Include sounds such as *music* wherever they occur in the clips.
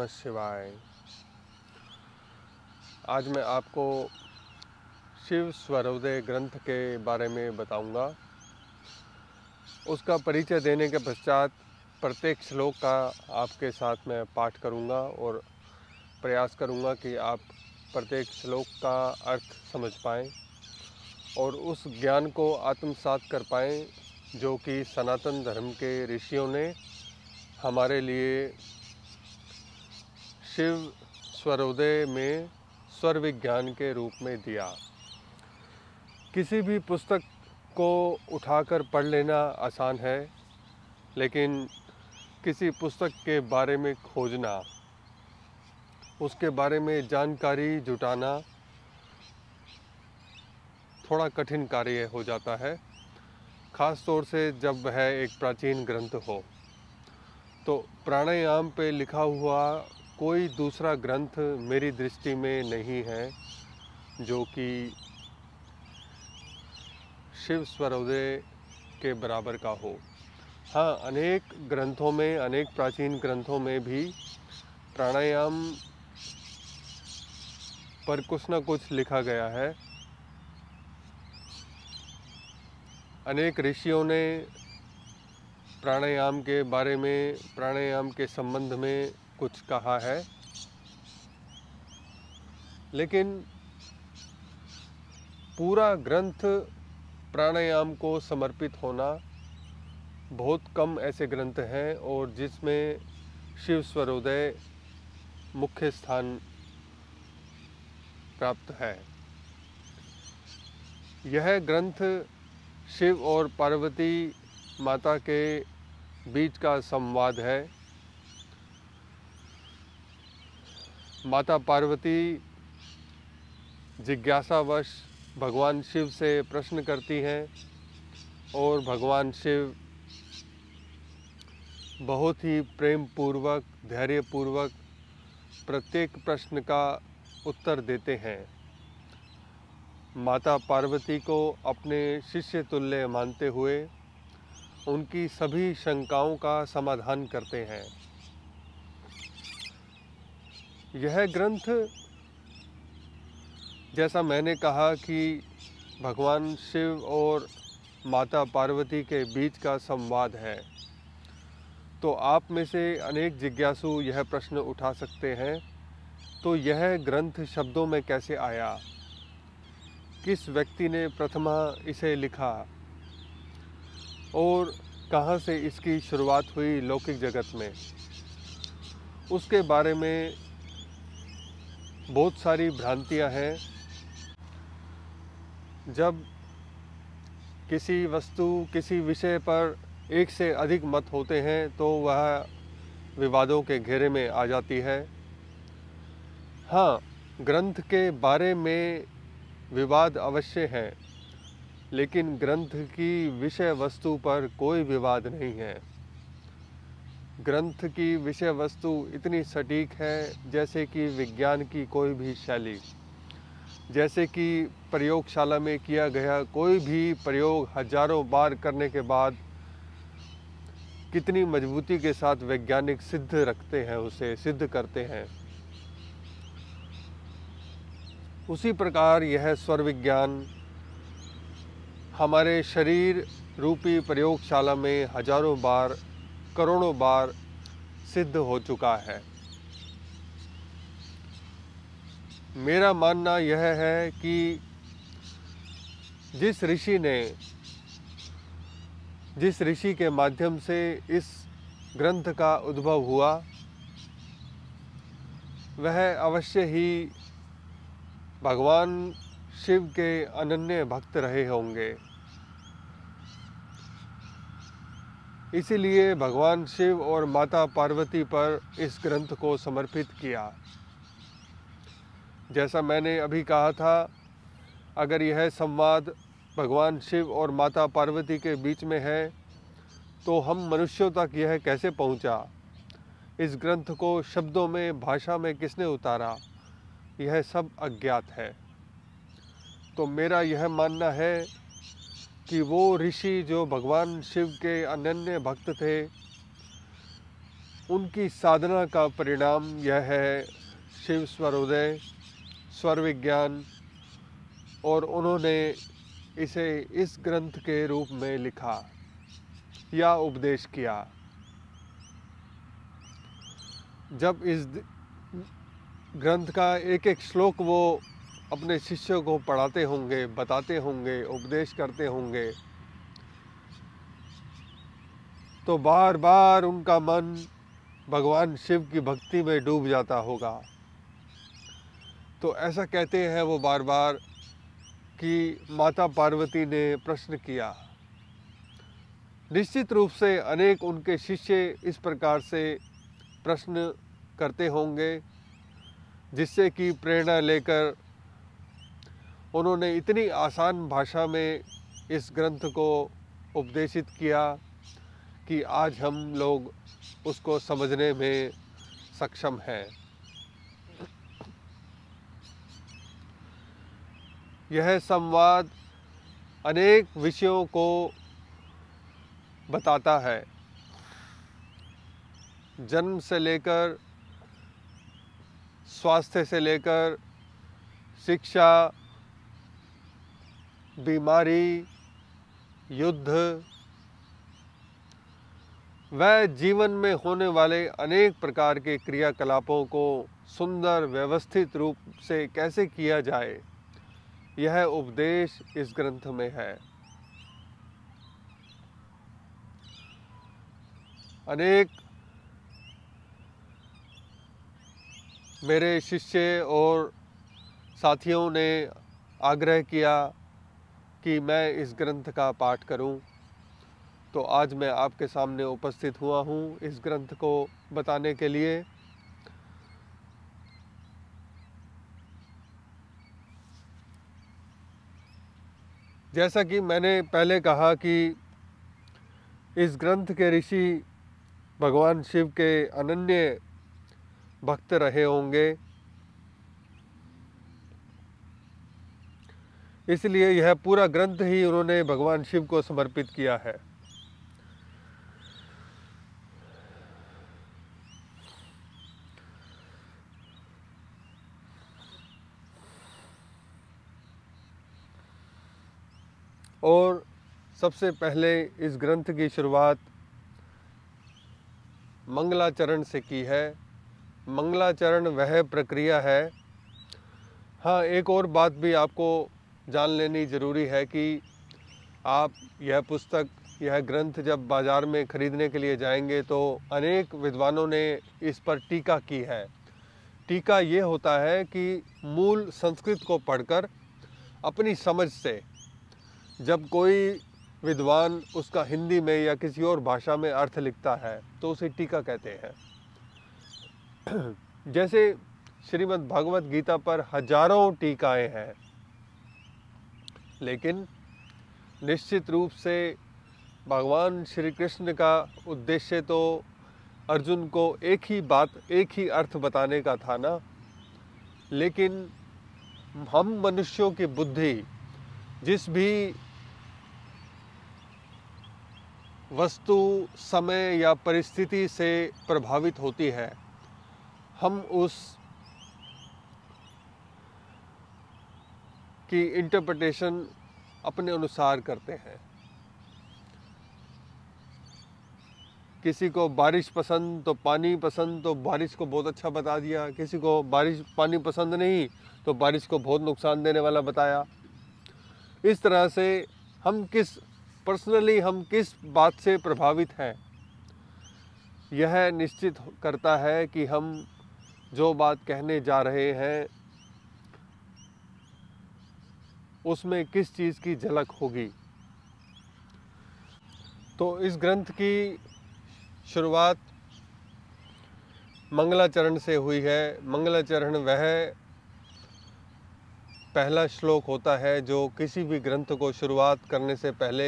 नमः शिवाय आज मैं आपको शिव स्वरोदय ग्रंथ के बारे में बताऊंगा। उसका परिचय देने के पश्चात प्रत्येक श्लोक का आपके साथ मैं पाठ करूंगा और प्रयास करूंगा कि आप प्रत्येक श्लोक का अर्थ समझ पाएँ और उस ज्ञान को आत्मसात कर पाएँ जो कि सनातन धर्म के ऋषियों ने हमारे लिए शिव स्वरोदय में स्वर विज्ञान के रूप में दिया किसी भी पुस्तक को उठाकर पढ़ लेना आसान है लेकिन किसी पुस्तक के बारे में खोजना उसके बारे में जानकारी जुटाना थोड़ा कठिन कार्य हो जाता है ख़ास तौर से जब वह एक प्राचीन ग्रंथ हो तो प्राणायाम पे लिखा हुआ कोई दूसरा ग्रंथ मेरी दृष्टि में नहीं है जो कि शिव स्वरोदय के बराबर का हो हाँ अनेक ग्रंथों में अनेक प्राचीन ग्रंथों में भी प्राणायाम पर कुछ ना कुछ लिखा गया है अनेक ऋषियों ने प्राणायाम के बारे में प्राणायाम के संबंध में कुछ कहा है लेकिन पूरा ग्रंथ प्राणायाम को समर्पित होना बहुत कम ऐसे ग्रंथ हैं और जिसमें शिव स्वरोदय मुख्य स्थान प्राप्त है यह ग्रंथ शिव और पार्वती माता के बीच का संवाद है माता पार्वती जिज्ञासावश भगवान शिव से प्रश्न करती हैं और भगवान शिव बहुत ही प्रेम पूर्वक धैर्य पूर्वक प्रत्येक प्रश्न का उत्तर देते हैं माता पार्वती को अपने शिष्य तुल्य मानते हुए उनकी सभी शंकाओं का समाधान करते हैं यह ग्रंथ जैसा मैंने कहा कि भगवान शिव और माता पार्वती के बीच का संवाद है तो आप में से अनेक जिज्ञासु यह प्रश्न उठा सकते हैं तो यह ग्रंथ शब्दों में कैसे आया किस व्यक्ति ने प्रथमा इसे लिखा और कहाँ से इसकी शुरुआत हुई लौकिक जगत में उसके बारे में बहुत सारी भ्रांतियां हैं जब किसी वस्तु किसी विषय पर एक से अधिक मत होते हैं तो वह विवादों के घेरे में आ जाती है हाँ ग्रंथ के बारे में विवाद अवश्य हैं लेकिन ग्रंथ की विषय वस्तु पर कोई विवाद नहीं है ग्रंथ की विषय वस्तु इतनी सटीक है जैसे कि विज्ञान की कोई भी शैली जैसे कि प्रयोगशाला में किया गया कोई भी प्रयोग हजारों बार करने के बाद कितनी मजबूती के साथ वैज्ञानिक सिद्ध रखते हैं उसे सिद्ध करते हैं उसी प्रकार यह स्वर विज्ञान हमारे शरीर रूपी प्रयोगशाला में हजारों बार करोड़ों बार सिद्ध हो चुका है मेरा मानना यह है कि जिस ऋषि ने जिस ऋषि के माध्यम से इस ग्रंथ का उद्भव हुआ वह अवश्य ही भगवान शिव के अनन्य भक्त रहे होंगे इसीलिए भगवान शिव और माता पार्वती पर इस ग्रंथ को समर्पित किया जैसा मैंने अभी कहा था अगर यह संवाद भगवान शिव और माता पार्वती के बीच में है तो हम मनुष्यों तक यह कैसे पहुंचा? इस ग्रंथ को शब्दों में भाषा में किसने उतारा यह सब अज्ञात है तो मेरा यह मानना है कि वो ऋषि जो भगवान शिव के अनन्य भक्त थे उनकी साधना का परिणाम यह है शिव स्वरोदय स्वर विज्ञान और उन्होंने इसे इस ग्रंथ के रूप में लिखा या उपदेश किया जब इस ग्रंथ का एक एक श्लोक वो अपने शिष्यों को पढ़ाते होंगे बताते होंगे उपदेश करते होंगे तो बार बार उनका मन भगवान शिव की भक्ति में डूब जाता होगा तो ऐसा कहते हैं वो बार बार कि माता पार्वती ने प्रश्न किया निश्चित रूप से अनेक उनके शिष्य इस प्रकार से प्रश्न करते होंगे जिससे कि प्रेरणा लेकर उन्होंने इतनी आसान भाषा में इस ग्रंथ को उपदेशित किया कि आज हम लोग उसको समझने में सक्षम हैं यह संवाद अनेक विषयों को बताता है जन्म से लेकर स्वास्थ्य से लेकर शिक्षा बीमारी युद्ध वह जीवन में होने वाले अनेक प्रकार के क्रियाकलापों को सुंदर व्यवस्थित रूप से कैसे किया जाए यह उपदेश इस ग्रंथ में है अनेक मेरे शिष्य और साथियों ने आग्रह किया कि मैं इस ग्रंथ का पाठ करूं तो आज मैं आपके सामने उपस्थित हुआ हूं इस ग्रंथ को बताने के लिए जैसा कि मैंने पहले कहा कि इस ग्रंथ के ऋषि भगवान शिव के अनन्य भक्त रहे होंगे इसलिए यह पूरा ग्रंथ ही उन्होंने भगवान शिव को समर्पित किया है और सबसे पहले इस ग्रंथ की शुरुआत मंगलाचरण से की है मंगलाचरण वह प्रक्रिया है हाँ एक और बात भी आपको जान लेनी ज़रूरी है कि आप यह पुस्तक यह ग्रंथ जब बाज़ार में खरीदने के लिए जाएंगे तो अनेक विद्वानों ने इस पर टीका की है टीका ये होता है कि मूल संस्कृत को पढ़कर अपनी समझ से जब कोई विद्वान उसका हिंदी में या किसी और भाषा में अर्थ लिखता है तो उसे टीका कहते हैं *clears throat* जैसे श्रीमद् भगवत गीता पर हजारों टीकाएं हैं लेकिन निश्चित रूप से भगवान श्री कृष्ण का उद्देश्य तो अर्जुन को एक ही बात एक ही अर्थ बताने का था ना लेकिन हम मनुष्यों की बुद्धि जिस भी वस्तु समय या परिस्थिति से प्रभावित होती है हम उस की इंटरप्रटेशन अपने अनुसार करते हैं किसी को बारिश पसंद तो पानी पसंद तो बारिश को बहुत अच्छा बता दिया किसी को बारिश पानी पसंद नहीं तो बारिश को बहुत नुकसान देने वाला बताया इस तरह से हम किस पर्सनली हम किस बात से प्रभावित हैं यह निश्चित करता है कि हम जो बात कहने जा रहे हैं उसमें किस चीज़ की झलक होगी तो इस ग्रंथ की शुरुआत मंगलाचरण से हुई है मंगलाचरण वह पहला श्लोक होता है जो किसी भी ग्रंथ को शुरुआत करने से पहले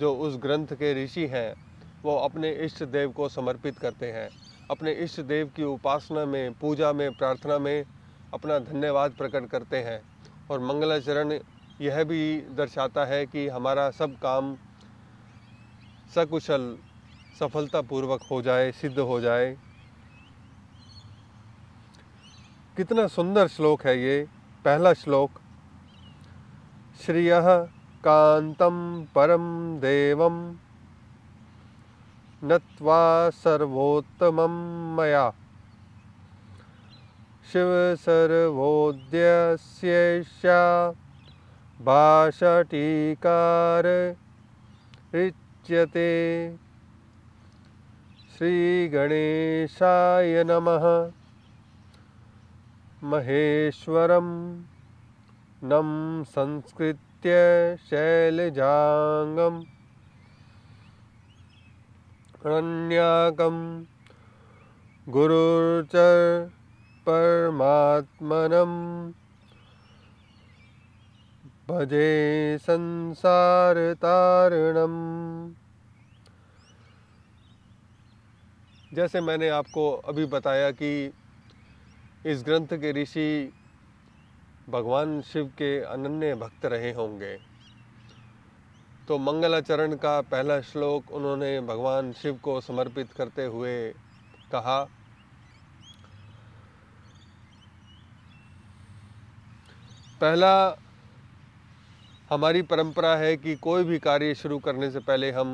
जो उस ग्रंथ के ऋषि हैं वो अपने इष्ट देव को समर्पित करते हैं अपने इष्ट देव की उपासना में पूजा में प्रार्थना में अपना धन्यवाद प्रकट करते हैं और मंगलाचरण यह भी दर्शाता है कि हमारा सब काम सकुशल सफलतापूर्वक हो जाए सिद्ध हो जाए कितना सुंदर श्लोक है ये पहला श्लोक श्रिय कांतम परम देव नत्वा सर्वोत्तम मया विश्वसर्वोद्यस्येषा भाषटीकार ऋच्यते श्रीगणेशाय नमः महेश्वरं नं संस्कृत्य शैलजाङ्गम् अरण्याकं गुरुर्चर परमात्मनम् भजे संसारतारणम जैसे मैंने आपको अभी बताया कि इस ग्रंथ के ऋषि भगवान शिव के अनन्य भक्त रहे होंगे तो मंगलाचरण का पहला श्लोक उन्होंने भगवान शिव को समर्पित करते हुए कहा पहला हमारी परंपरा है कि कोई भी कार्य शुरू करने से पहले हम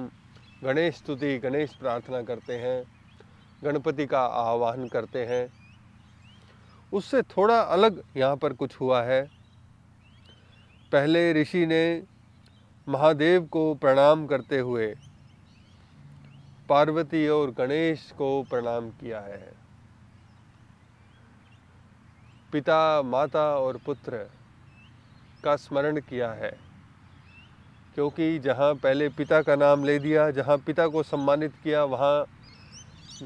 गणेश स्तुति गणेश प्रार्थना करते हैं गणपति का आह्वान करते हैं उससे थोड़ा अलग यहाँ पर कुछ हुआ है पहले ऋषि ने महादेव को प्रणाम करते हुए पार्वती और गणेश को प्रणाम किया है पिता माता और पुत्र का स्मरण किया है क्योंकि जहाँ पहले पिता का नाम ले दिया जहाँ पिता को सम्मानित किया वहाँ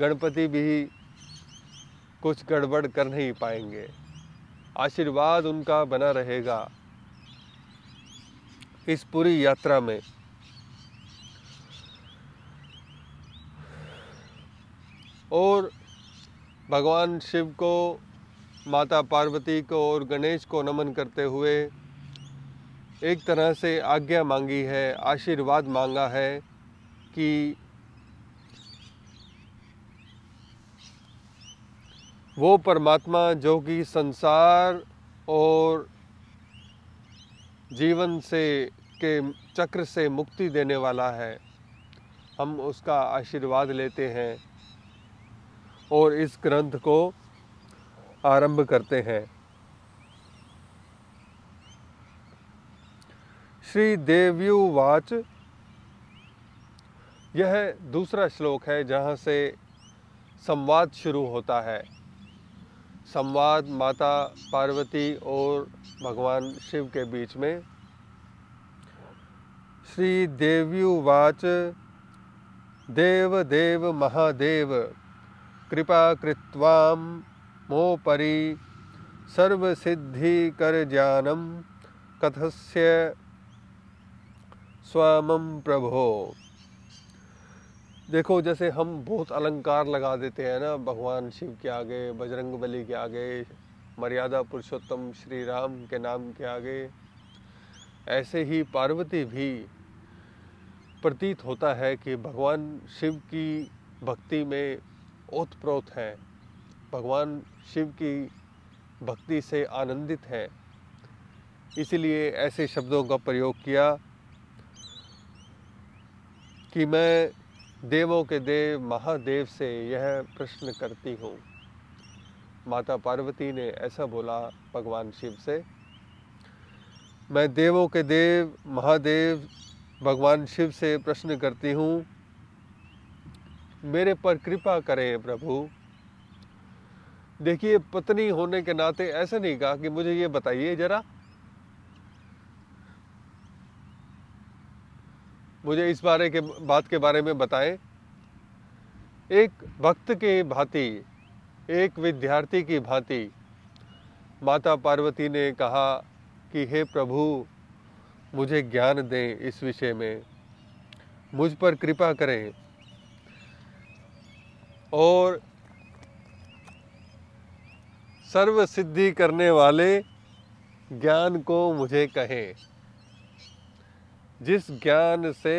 गणपति भी कुछ गड़बड़ कर नहीं पाएंगे आशीर्वाद उनका बना रहेगा इस पूरी यात्रा में और भगवान शिव को माता पार्वती को और गणेश को नमन करते हुए एक तरह से आज्ञा मांगी है आशीर्वाद मांगा है कि वो परमात्मा जो कि संसार और जीवन से के चक्र से मुक्ति देने वाला है हम उसका आशीर्वाद लेते हैं और इस ग्रंथ को आरंभ करते हैं श्री वाच यह दूसरा श्लोक है जहाँ से संवाद शुरू होता है संवाद माता पार्वती और भगवान शिव के बीच में श्री वाच देव देव महादेव कृपा कृत्वाम मोपरी सर्वसिद्धि कर ज्ञानम कथस्य स्वमम प्रभो देखो जैसे हम बहुत अलंकार लगा देते हैं ना भगवान शिव के आगे बजरंग बली के आगे मर्यादा पुरुषोत्तम श्री राम के नाम के आगे ऐसे ही पार्वती भी प्रतीत होता है कि भगवान शिव की भक्ति में ओतप्रोत हैं भगवान शिव की भक्ति से आनंदित हैं इसलिए ऐसे शब्दों का प्रयोग किया कि मैं देवों के देव महादेव से यह प्रश्न करती हूँ माता पार्वती ने ऐसा बोला भगवान शिव से मैं देवों के देव महादेव भगवान शिव से प्रश्न करती हूँ मेरे पर कृपा करें प्रभु देखिए पत्नी होने के नाते ऐसा नहीं कहा कि मुझे ये बताइए जरा मुझे इस बारे के बात के बारे में बताएं एक भक्त के भांति एक विद्यार्थी की भांति माता पार्वती ने कहा कि हे प्रभु मुझे ज्ञान दें इस विषय में मुझ पर कृपा करें और सर्व सिद्धि करने वाले ज्ञान को मुझे कहें जिस ज्ञान से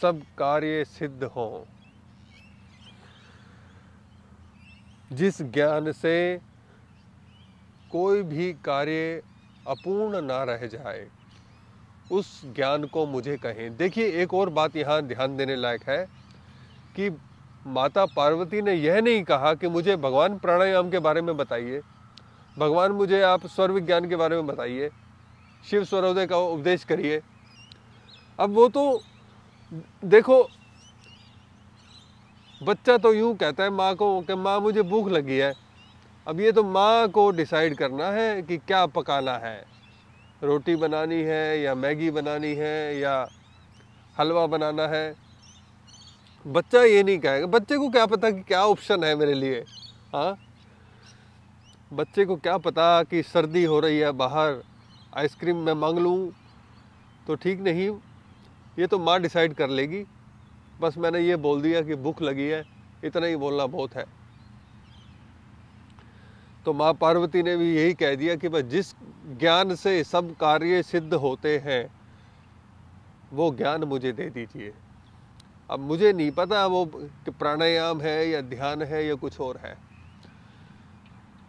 सब कार्य सिद्ध हों जिस ज्ञान से कोई भी कार्य अपूर्ण ना रह जाए उस ज्ञान को मुझे कहें देखिए एक और बात यहाँ ध्यान देने लायक है कि माता पार्वती ने यह नहीं कहा कि मुझे भगवान प्राणायाम के बारे में बताइए भगवान मुझे आप स्वर्विज्ञान के बारे में बताइए शिव स्वरोदय का उपदेश करिए अब वो तो देखो बच्चा तो यूँ कहता है माँ को कि माँ मुझे भूख लगी है अब ये तो माँ को डिसाइड करना है कि क्या पकाना है रोटी बनानी है या मैगी बनानी है या हलवा बनाना है बच्चा ये नहीं कहेगा बच्चे को क्या पता कि क्या ऑप्शन है मेरे लिए हाँ बच्चे को क्या पता कि सर्दी हो रही है बाहर आइसक्रीम मैं मांग लूँ तो ठीक नहीं ये तो माँ डिसाइड कर लेगी बस मैंने ये बोल दिया कि भूख लगी है इतना ही बोलना बहुत है तो माँ पार्वती ने भी यही कह दिया कि बस जिस ज्ञान से सब कार्य सिद्ध होते हैं वो ज्ञान मुझे दे दीजिए अब मुझे नहीं पता वो प्राणायाम है या ध्यान है या कुछ और है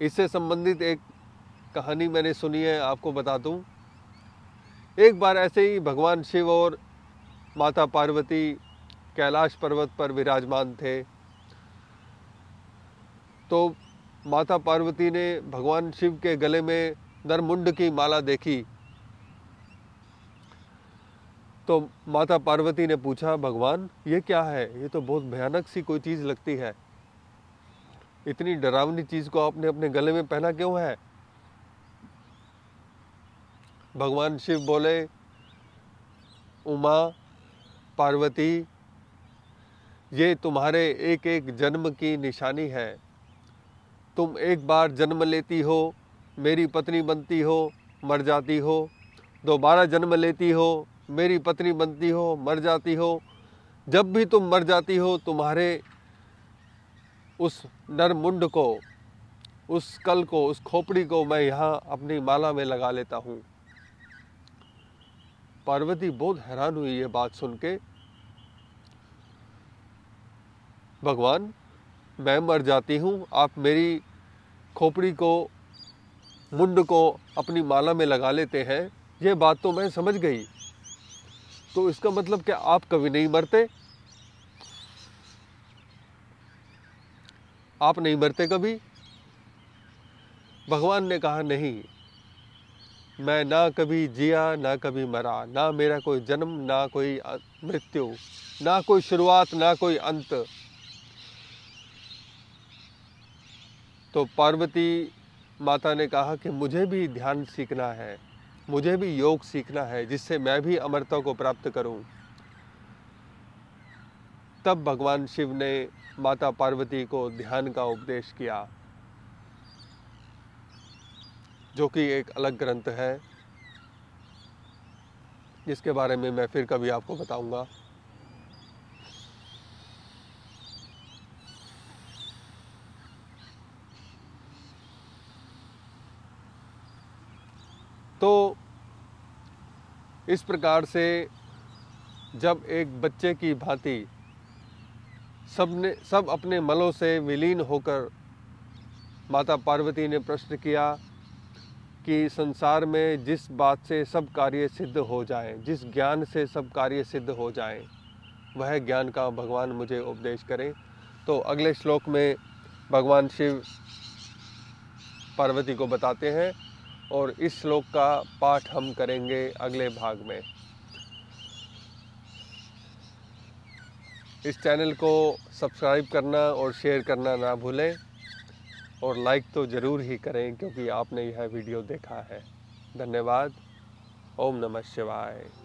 इससे संबंधित एक कहानी मैंने सुनी है आपको बता दूं एक बार ऐसे ही भगवान शिव और माता पार्वती कैलाश पर्वत पर विराजमान थे तो माता पार्वती ने भगवान शिव के गले में नरमुंड की माला देखी तो माता पार्वती ने पूछा भगवान ये क्या है ये तो बहुत भयानक सी कोई चीज़ लगती है इतनी डरावनी चीज़ को आपने अपने गले में पहना क्यों है भगवान शिव बोले उमा पार्वती ये तुम्हारे एक एक जन्म की निशानी है तुम एक बार जन्म लेती हो मेरी पत्नी बनती हो मर जाती हो दोबारा जन्म लेती हो मेरी पत्नी बनती हो मर जाती हो जब भी तुम मर जाती हो तुम्हारे उस नरमुंड को उस कल को उस खोपड़ी को मैं यहाँ अपनी माला में लगा लेता हूँ पार्वती बहुत हैरान हुई ये बात सुन के भगवान मैं मर जाती हूँ आप मेरी खोपड़ी को मुंड को अपनी माला में लगा लेते हैं यह बात तो मैं समझ गई तो इसका मतलब क्या आप कभी नहीं मरते आप नहीं मरते कभी भगवान ने कहा नहीं मैं ना कभी जिया ना कभी मरा ना मेरा कोई जन्म ना कोई मृत्यु ना कोई शुरुआत ना कोई अंत तो पार्वती माता ने कहा कि मुझे भी ध्यान सीखना है मुझे भी योग सीखना है जिससे मैं भी अमरता को प्राप्त करूं। तब भगवान शिव ने माता पार्वती को ध्यान का उपदेश किया जो कि एक अलग ग्रंथ है जिसके बारे में मैं फिर कभी आपको बताऊंगा तो इस प्रकार से जब एक बच्चे की भांति सब ने सब अपने मलों से विलीन होकर माता पार्वती ने प्रश्न किया कि संसार में जिस बात से सब कार्य सिद्ध हो जाए जिस ज्ञान से सब कार्य सिद्ध हो जाए वह ज्ञान का भगवान मुझे उपदेश करें तो अगले श्लोक में भगवान शिव पार्वती को बताते हैं और इस श्लोक का पाठ हम करेंगे अगले भाग में इस चैनल को सब्सक्राइब करना और शेयर करना ना भूलें और लाइक तो ज़रूर ही करें क्योंकि आपने यह वीडियो देखा है धन्यवाद ओम नमः शिवाय